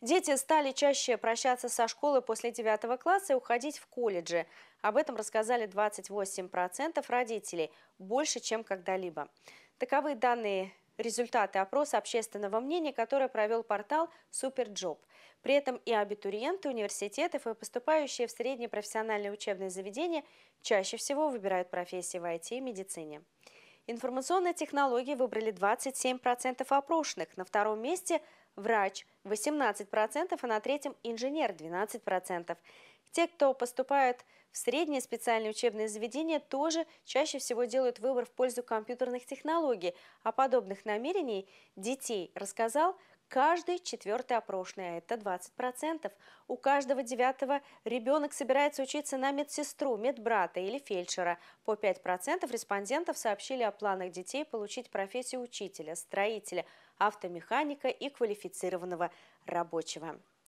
Дети стали чаще прощаться со школы после 9 класса и уходить в колледжи. Об этом рассказали 28% родителей, больше, чем когда-либо. Таковы данные результаты опроса общественного мнения, который провел портал «Суперджоп». При этом и абитуриенты университетов, и поступающие в средние профессиональные учебные заведения чаще всего выбирают профессии в IT и медицине. Информационные технологии выбрали 27% опрошенных, на втором месте – врач 18%, а на третьем инженер 12%. Те, кто поступают в среднее специальное учебное заведение, тоже чаще всего делают выбор в пользу компьютерных технологий. О подобных намерений детей рассказал Каждый четвертый опрошенный, а это 20%. У каждого девятого ребенок собирается учиться на медсестру, медбрата или фельдшера. По 5% респондентов сообщили о планах детей получить профессию учителя, строителя, автомеханика и квалифицированного рабочего.